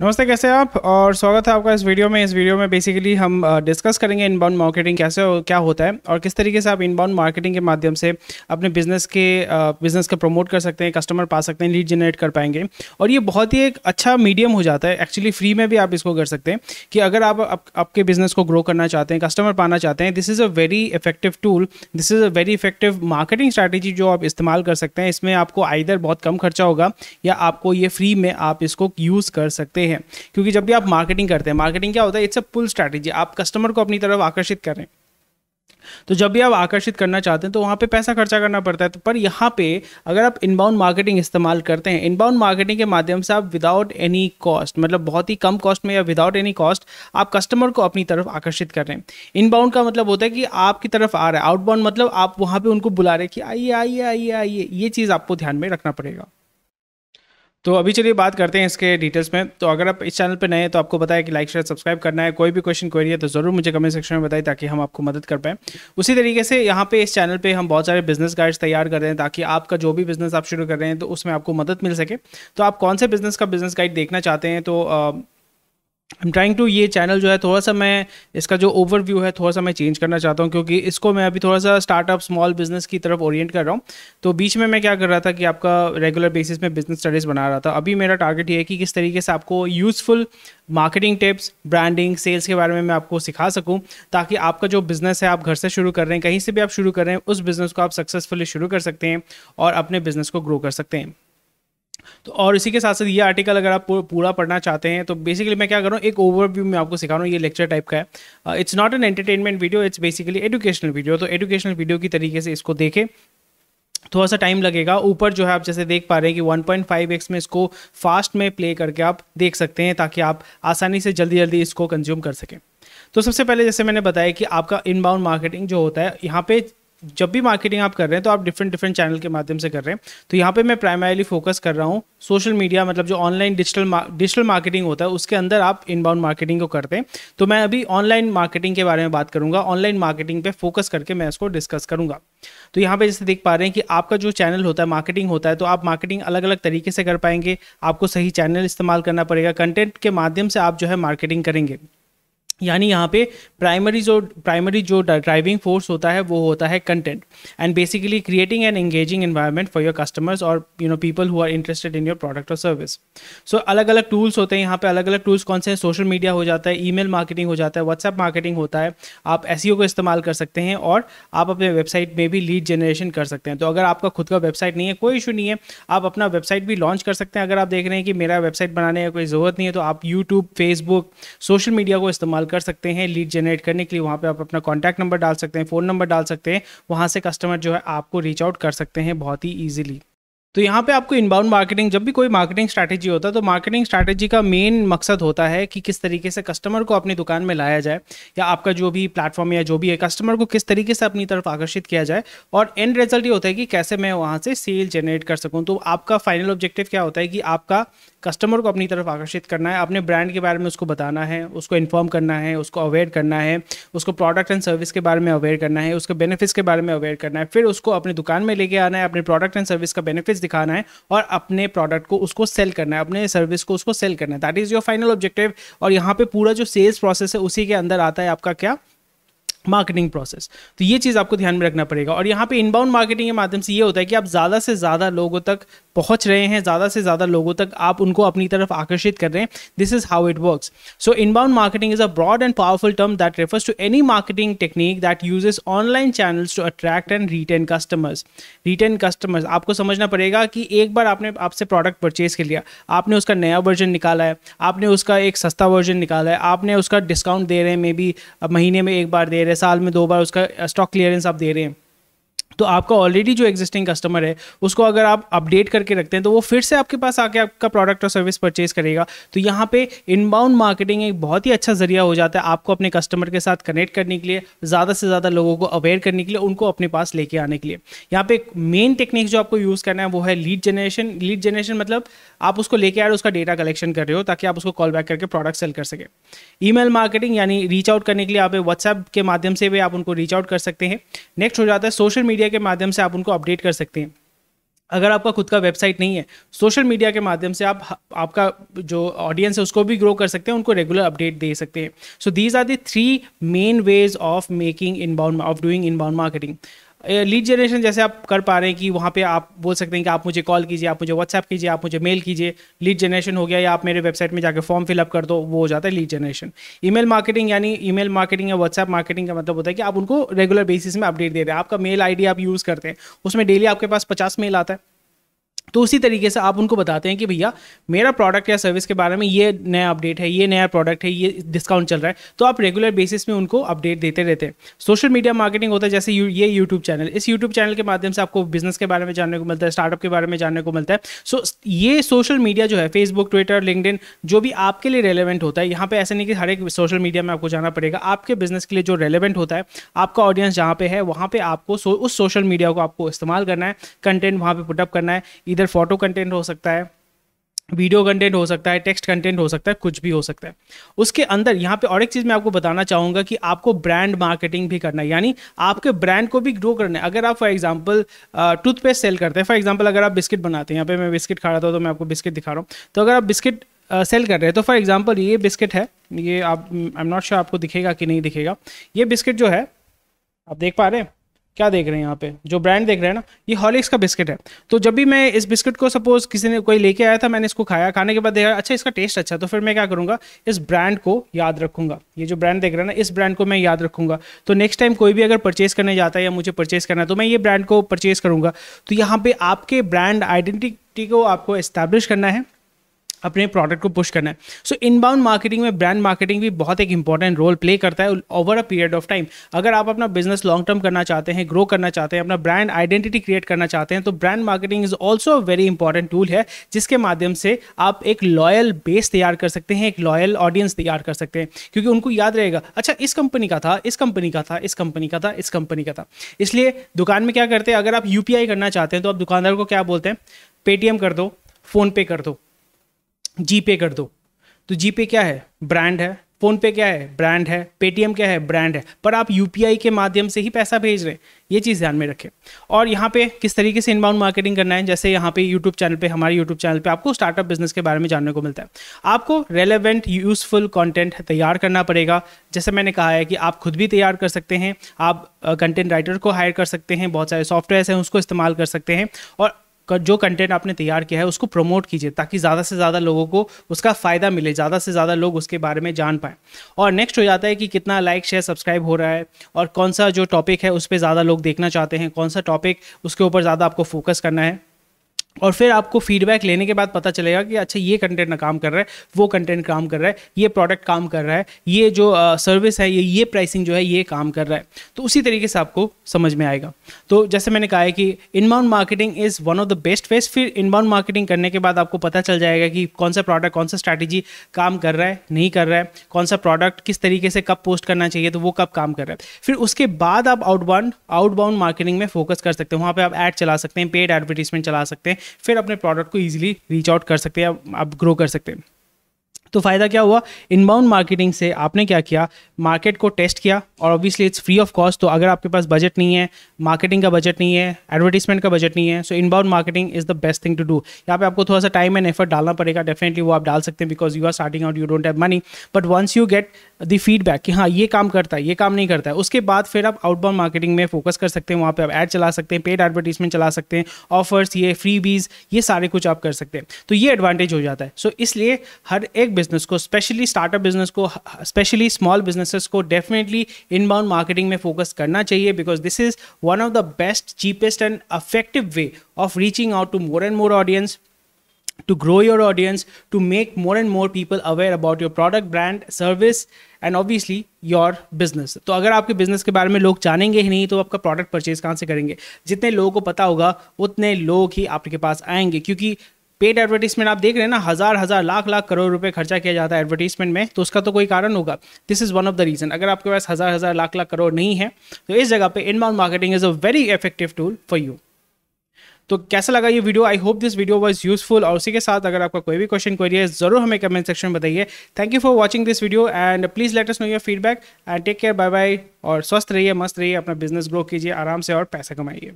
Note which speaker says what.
Speaker 1: नमस्ते कैसे आप और स्वागत है आपका इस वीडियो में इस वीडियो में बेसिकली हम डिस्कस uh, करेंगे इनबाउंड मार्केटिंग कैसे हो, क्या होता है और किस तरीके से आप इनबाउंड मार्केटिंग के माध्यम से अपने बिजनेस के बिजनेस uh, को प्रमोट कर सकते हैं कस्टमर पा सकते हैं लीड जनरेट कर पाएंगे और ये बहुत ही एक अच्छा मीडियम हो जाता है एक्चुअली फ्री में भी आप इसको कर सकते हैं कि अगर आप, आप आपके बिजनेस को ग्रो करना चाहते हैं कस्टमर पाना चाहते हैं this is a very effective tool this is a very effective marketing strategy जो आप इस्तेमाल कर सकते हैं इसमें आपको आइधर बहुत कम खर्चा होगा या आपको ये फ्री में आप इसको यूज़ कर सकते हैं हैं क्योंकि जब भी आप मार्केटिंग करते हैं मार्केटिंग क्या होता है इट्स अ पुल स्ट्रैटेजी आप कस्टमर को अपनी तरफ आकर्षित करें तो जब भी आप आकर्षित करना चाहते हैं तो वहां पे पैसा खर्चा करना पड़ता है तो पर यहां पे अगर आप इनबाउंड मार्केटिंग इस्तेमाल करते हैं इनबाउंड मार्केटिंग के माध्यम से आप विदाउट एनी कॉस्ट मतलब बहुत ही कम कॉस्ट में या विदाउट एनी कॉस्ट आप कस्टमर को अपनी तरफ आकर्षित कर रहे हैं इनबाउंड का मतलब होता है कि आपकी तरफ आ रहा है आउटबाउंड मतलब आप वहां पर उनको बुला रहे कि आइए आइए आइए आइए ये चीज़ आपको ध्यान में रखना पड़ेगा तो अभी चलिए बात करते हैं इसके डिटेल्स में तो अगर आप इस चैनल पर नए हैं तो आपको बताया कि लाइक शेयर सब्सक्राइब करना है कोई भी क्वेश्चन क्वेरी है तो ज़रूर मुझे कमेंट सेक्शन में बताएं ताकि हम आपको मदद कर पाएँ उसी तरीके से यहाँ पे इस चैनल पे हम बहुत सारे बिजनेस गाइड्स तैयार कर रहे हैं ताकि आपका जो भी बिजनेस आप शुरू कर रहे हैं तो उसमें आपको मदद मिल सके तो आप कौन से बिजनेस का बिजनेस गाइड देखना चाहते हैं तो आई एम ट्राइंग टू ये चैनल जो है थोड़ा सा मैं इसका जो ओवरव्यू है थोड़ा सा मैं चेंज करना चाहता हूँ क्योंकि इसको मैं अभी थोड़ा सा स्टार्टअप स्मॉल बिजनेस की तरफ ओरिएंट कर रहा हूँ तो बीच में मैं क्या कर रहा था कि आपका रेगुलर बेसिस में बिजनेस स्टडीज़ बना रहा था अभी मेरा टारगेट ये है कि किस तरीके से आपको useful marketing tips branding sales के बारे में मैं आपको सिखा सकूँ ताकि आपका जो बिज़नेस है आप घर से शुरू कर रहे हैं कहीं से भी आप शुरू कर रहे हैं उस बिज़नेस को आप सक्सेसफुली शुरू कर सकते हैं और अपने बिज़नेस को ग्रो कर सकते हैं तो और इसी के साथ साथ ये आर्टिकल अगर आप पूरा पढ़ना चाहते हैं तो बेसिकली मैं क्या कर रहा हूँ एक ओवरव्यू में आपको सिखा रहा हूँ ये लेक्चर टाइप का है it's not an entertainment video it's basically educational video तो एजुकेशनल वीडियो की तरीके से इसको देखें थोड़ा सा टाइम लगेगा ऊपर जो है आप जैसे देख पा रहे हैं कि 1.5x में इसको फास्ट में प्ले करके आप देख सकते हैं ताकि आप आसानी से जल्दी जल्दी इसको कंज्यूम कर सकें तो सबसे पहले जैसे मैंने बताया कि आपका इनबाउंड मार्केटिंग जो होता है यहाँ पे जब भी मार्केटिंग आप कर रहे हैं तो आप डिफरेंट डिफरेंट चैनल के माध्यम से कर रहे हैं तो यहाँ पे मैं प्राइमरीली फोकस कर रहा हूँ सोशल मीडिया मतलब जो ऑनलाइन डिजिटल डिजिटल मार्केटिंग होता है उसके अंदर आप इनबाउंड मार्केटिंग को करते हैं तो मैं अभी ऑनलाइन मार्केटिंग के बारे में बात करूँगा ऑनलाइन मार्केटिंग पे फोकस करके मैं इसको डिस्कस करूँगा तो यहाँ पे जैसे देख पा रहे हैं कि आपका जो चैनल होता है मार्केटिंग होता है तो आप मार्केटिंग अलग अलग तरीके से कर पाएंगे आपको सही चैनल इस्तेमाल करना पड़ेगा कंटेंट के माध्यम से आप जो है मार्केटिंग करेंगे यानी यहाँ पे प्राइमरी जो प्राइमरी जो ड्राइविंग फोर्स होता है वो होता है content and basically creating and engaging environment for your customers और you know people who are interested in your product और सर्विस सो अलग अलग टूल्स होते हैं यहाँ पे अलग अलग टूल्स कौन से हैं सोशल मीडिया हो जाता है ईमेल मार्केटिंग हो जाता है व्हाट्सएप मार्केटिंग होता है आप एस e को इस्तेमाल कर सकते हैं और आप अपने वेबसाइट में भी लीड जनरेशन कर सकते हैं तो अगर आपका खुद का वेबसाइट नहीं है कोई इशू नहीं है आप अपना वेबसाइट भी लॉन्च कर सकते हैं अगर आप देख रहे हैं कि मेरा वेबसाइट बनाने की कोई ज़रूरत नहीं है तो आप यूट्यूब फेसबुक सोशल मीडिया को इस्तेमाल कर सकते हैं लीड जनरेट करने के लिए वहाँ पर आप अपना कॉन्टैक्ट नंबर डाल सकते हैं फ़ोन नंबर डाल सकते हैं वहाँ से कस्टमर जो है आपको रीच आउट कर सकते हैं बहुत ही ईजिली तो यहाँ पे आपको इनबाउंड मार्केटिंग जब भी कोई मार्केटिंग स्ट्रैटेजी होता है तो मार्केटिंग स्ट्रैटेजी का मेन मकसद होता है कि किस तरीके से कस्टमर को अपनी दुकान में लाया जाए या आपका जो भी प्लेटफॉर्म या जो भी है कस्टमर को किस तरीके से अपनी तरफ आकर्षित किया जाए और एंड रिजल्ट ये होता है कि कैसे मैं वहाँ से सेल जनरेट कर सकूँ तो आपका फाइनल ऑब्जेक्टिव क्या होता है कि आपका कस्टमर को अपनी तरफ आकर्षित करना है अपने ब्रांड के बारे में उसको बताना है उसको इन्फॉर्म करना है उसको अवेयर करना है उसको प्रोडक्ट एंड सर्विस के बारे में अवेयर करना है उसके बेनिफिट्स के बारे में अवेयर करना है फिर उसको अपनी दुकान में लेके आना है अपने प्रोडक्ट एंड सर्विस का बेनिफिट्स दिखाना है और अपने प्रोडक्ट को उसको सेल करना है अपने सर्विस को उसको सेल करना है that is your final objective और यहाँ पे पूरा जो सेल्स प्रोसेस है उसी के अंदर आता है आपका क्या मार्केटिंग प्रोसेस तो ये चीज़ आपको ध्यान में रखना पड़ेगा और यहाँ पे इनबाउंड मार्केटिंग के माध्यम से ये होता है कि आप ज़्यादा से ज़्यादा लोगों तक पहुंच रहे हैं ज़्यादा से ज़्यादा लोगों तक आप उनको अपनी तरफ आकर्षित कर रहे हैं this is how it works so inbound marketing is a broad and powerful term that refers to any marketing technique that uses online channels to attract and retain customers retain customers आपको समझना पड़ेगा कि एक बार आपने आपसे product purchase कर लिया आपने उसका नया वर्जन निकाला है आपने उसका एक सस्ता वर्जन निकाला है आपने उसका डिस्काउंट दे रहे हैं मे बी महीने में एक बार दे रहे हैं साल में दो बार उसका स्टॉक क्लियरेंस आप दे रहे हैं तो आपका ऑलरेडी जो एग्जिस्टिंग कस्टमर है उसको अगर आप अपडेट करके रखते हैं तो वो फिर से आपके पास आके आपका प्रोडक्ट और सर्विस परचेज करेगा तो यहाँ पे इनबाउंड मार्केटिंग एक बहुत ही अच्छा जरिया हो जाता है आपको अपने कस्टमर के साथ कनेक्ट करने के लिए ज़्यादा से ज़्यादा लोगों को अवेयर करने के लिए उनको अपने पास लेके आने के लिए यहाँ पे मेन टेक्निक जो आपको यूज़ करना है वो है लीड जनरेशन लीड जनरेशन मतलब आप उसको लेके आ रहे हो उसका डेटा कलेक्शन कर रहे हो ताकि आप उसको कॉल बैक करके प्रोडक्ट सेल कर सके ईमेल मार्केटिंग यानी रीच आउट करने के लिए आप व्हाट्सएप के माध्यम से भी आप उनको रीच आउट कर सकते हैं नेक्स्ट हो जाता है सोशल मीडिया मीडिया के माध्यम से आप उनको अपडेट कर सकते हैं अगर आपका खुद का वेबसाइट नहीं है सोशल मीडिया के माध्यम से आप आपका जो ऑडियंस है उसको भी ग्रो कर सकते हैं उनको रेगुलर अपडेट दे सकते हैं so these are the three main ways of making inbound of doing inbound marketing lead generation जैसे आप कर पा रहे हैं कि वहाँ पे आप बोल सकते हैं कि आप मुझे कॉल कीजिए आप मुझे व्हाट्सअप कीजिए आप मुझे मेल कीजिए लीड जनरेशन हो गया या आप मेरे वेबसाइट में जाकर फॉर्म फिलअप कर दो वो हो जाता है लीड जनरेशन ईमेल मार्केटिंग यानी ईमेल मार्केटिंग या व्हाट्सएप मार्केटिंग का मतलब होता है कि आप उनको रेगुलर बेसिस में अपडेट दे रहे हैं आपका मेल आई आप यूज़ करते हैं उसमें डेली आपके पास पचास मेल आता है तो उसी तरीके से आप उनको बताते हैं कि भैया मेरा प्रोडक्ट या सर्विस के बारे में ये नया अपडेट है ये नया प्रोडक्ट है ये डिस्काउंट चल रहा है तो आप रेगुलर बेसिस में उनको अपडेट देते रहते हैं सोशल मीडिया मार्केटिंग होता है जैसे यू ये यूट्यूब चैनल इस यूट्यूब चैनल के माध्यम से आपको बिजनेस के बारे में जानने को मिलता है स्टार्टअप के बारे में जानने को मिलता है सो ये सोशल मीडिया जो है फेसबुक ट्विटर लिंकड जो भी आपके लिए रेलिवेंट होता है यहाँ पर ऐसा नहीं कि हर एक सोशल मीडिया में आपको जाना पड़ेगा आपके बिजनेस के लिए जो रेलिवेंट होता है आपका ऑडियंस जहाँ पे है वहाँ पर आपको उस सोशल मीडिया को आपको इस्तेमाल करना है कंटेंट वहाँ पर पुटअप करना है इधर फोटो कंटेंट हो सकता है वीडियो कंटेंट हो सकता है टेक्स्ट कंटेंट हो सकता है कुछ भी हो सकता है उसके अंदर यहाँ पे और एक चीज़ मैं आपको बताना चाहूँगा कि आपको ब्रांड मार्केटिंग भी करना है यानी आपके ब्रांड को भी ग्रो करना है अगर आप फॉर एग्जांपल टूथपेस्ट सेल करते हैं फॉर एग्जांपल अगर आप बिस्किट बनाते हैं यहाँ पे मैं बिस्किट खा रहा था तो मैं आपको बिस्किट दिखा रहा हूँ तो अगर आप बिस्किट सेल कर रहे हैं तो फॉर एग्जाम्पल ये बिस्किट है ये आप आई एम नॉट श्योर आपको दिखेगा कि नहीं दिखेगा ये बिस्किट जो है आप देख पा रहे हैं क्या देख रहे हैं यहाँ पे जो ब्रांड देख रहे हैं ना ये हॉलिक्स का बिस्किट है तो जब भी मैं इस बिस्किट को सपोज किसी ने कोई लेके आया था मैंने इसको खाया खाने के बाद देखा अच्छा इसका टेस्ट अच्छा तो फिर मैं क्या करूँगा इस ब्रांड को याद रखूँगा ये जो ब्रांड देख रहे हैं ना इस ब्रांड को मैं याद रखूँगा तो नेक्स्ट टाइम कोई भी अगर परचेस करने जाता है या मुझे परचेस करना है तो मैं ये ब्रांड को परचेज करूँगा तो यहाँ पर आपके ब्रांड आइडेंटिटी को आपको इस्टेब्लिश करना है अपने प्रोडक्ट को पुश करना है सो इनबाउंड मार्केटिंग में ब्रांड मार्केटिंग भी बहुत एक इंपॉर्टेंट रोल प्ले करता है over a period of time अगर आप अपना बिजनेस लॉन्ग टर्म करना चाहते हैं ग्रो करना चाहते हैं अपना ब्रांड आइडेंटिटी क्रिएट करना चाहते हैं तो brand marketing is also a very important tool है जिसके माध्यम से आप एक लॉयल बेस तैयार कर सकते हैं एक लॉयल ऑडियंस तैयार कर सकते हैं क्योंकि उनको याद रहेगा अच्छा इस कंपनी का था इस कंपनी का था इस कंपनी का था इस कंपनी का था इसलिए दुकान में क्या करते हैं अगर आप यूपीआई करना चाहते हैं तो आप दुकानदार को क्या बोलते हैं पेटीएम कर दो फ़ोन पे कर दो जी पे कर दो तो जी पे क्या है ब्रांड है फ़ोनपे क्या है ब्रांड है पेटीएम क्या है ब्रांड है पर आप यू के माध्यम से ही पैसा भेज रहे हैं ये चीज़ ध्यान में रखें और यहाँ पे किस तरीके से इनबाउंड मार्केटिंग करना है जैसे यहाँ पे यूट्यूब चैनल पे हमारे यूट्यूब चैनल पे आपको स्टार्टअप बिजनेस के बारे में जानने को मिलता है आपको रेलेवेंट यूज़फुल कॉन्टेंट तैयार करना पड़ेगा जैसे मैंने कहा है कि आप खुद भी तैयार कर सकते हैं आप कंटेंट राइटर को हायर कर सकते हैं बहुत सारे सॉफ्टवेयर हैं उसको इस्तेमाल कर सकते हैं और जो कंटेंट आपने तैयार किया है उसको प्रमोट कीजिए ताकि ज़्यादा से ज़्यादा लोगों को उसका फ़ायदा मिले ज़्यादा से ज़्यादा लोग उसके बारे में जान पाएँ और नेक्स्ट हो जाता है कि कितना लाइक शेयर सब्सक्राइब हो रहा है और कौन सा जो टॉपिक है उस पर ज़्यादा लोग देखना चाहते हैं कौन सा टॉपिक उसके ऊपर ज़्यादा आपको फोकस करना है और फिर आपको फीडबैक लेने के बाद पता चलेगा कि अच्छा ये कंटेंट ना काम कर रहा है वो कंटेंट काम कर रहा है ये प्रोडक्ट काम कर रहा है ये जो सर्विस है ये ये प्राइसिंग जो है ये काम कर रहा है तो उसी तरीके से आपको समझ में आएगा तो जैसे मैंने कहा है कि inbound marketing is one of the best ways फिर इनबाउंड मार्केटिंग करने के बाद आपको पता चल जाएगा कि कौन सा प्रोडक्ट कौन सा स्ट्रैटेजी काम कर रहा है नहीं कर रहा है कौन सा प्रोडक्ट किस तरीके से कब पोस्ट करना चाहिए तो वो कब काम कर रहा है फिर उसके बाद आप आउटबाउंड आउटबाउंड मार्केटिंग में फोकस कर सकते हैं वहाँ पर आप ऐड चला सकते हैं पेड एडवर्टीजमेंट चला सकते हैं फिर अपने प्रोडक्ट को ईजिली रीच आउट कर सकते हैं आप ग्रो कर सकते हैं तो फ़ायदा क्या हुआ इनबाउंड मार्केटिंग से आपने क्या किया मार्केट को टेस्ट किया और obviously it's free of cost तो अगर आपके पास बजट नहीं है मार्केटिंग का बजट नहीं है एडवर्टीजमेंट का बजट नहीं है so inbound marketing is the best thing to do यहाँ पे आपको थोड़ा सा टाइम एंड एफर्ट डालना पड़ेगा डेफिनेटली वो आप डाल सकते हैं because you are starting out you don't have money but once you get the feedback कि हाँ ये काम करता है ये काम नहीं करता है उसके बाद फिर आप आउटबाउंड मार्केटिंग में फोकस कर सकते हैं वहाँ पर आप ऐड चला सकते हैं पेड एडवर्टीजमेंट चला सकते हैं ऑफर्स ये फ्री ये सारे कुछ आप कर सकते हैं तो ये एडवांटेज हो जाता है सो so, इसलिए हर एक बिजनेस को स्पेशली स्टार्टअप बिजनेस को स्पेशली स्मॉल बिजनेसेस को डेफिनेटली इनबाउंड मार्केटिंग में फोकस करना चाहिए because this is one of the best cheapest and effective way of reaching out to more and more audience to grow your audience to make more and more people aware about your product brand service and obviously your business तो अगर आपके business के बारे में लोग जानेंगे ही नहीं तो आपका प्रोडक्ट परचेज कहाँ से करेंगे जितने लोगों को पता होगा उतने लोग ही आपके पास आएंगे क्योंकि पेड एडवर्टीजमेंट आप देख रहे हैं ना हज़ार हज़ार लाख लाख करोड़ रुपए खर्चा किया जाता है एडवर्टीजमेंट में तो उसका तो कोई कारण होगा this is one of the reason अगर आपके पास हज़ार हज़ार लाख लाख करोड़ नहीं है तो इस जगह पे inbound marketing is a very effective tool for you तो कैसा लगा ये video I hope this video was useful और उसी के साथ अगर आपका कोई भी क्वेश्चन क्वेरी है जरूर हमें कमेंट सेक्शन में बताइए thank you for watching this video and please let us know your feedback and take care bye bye और स्वस्थ रहिए मस्त रहिए अपना बिजनेस ग्रो कीजिए आराम से और पैसा कमाइए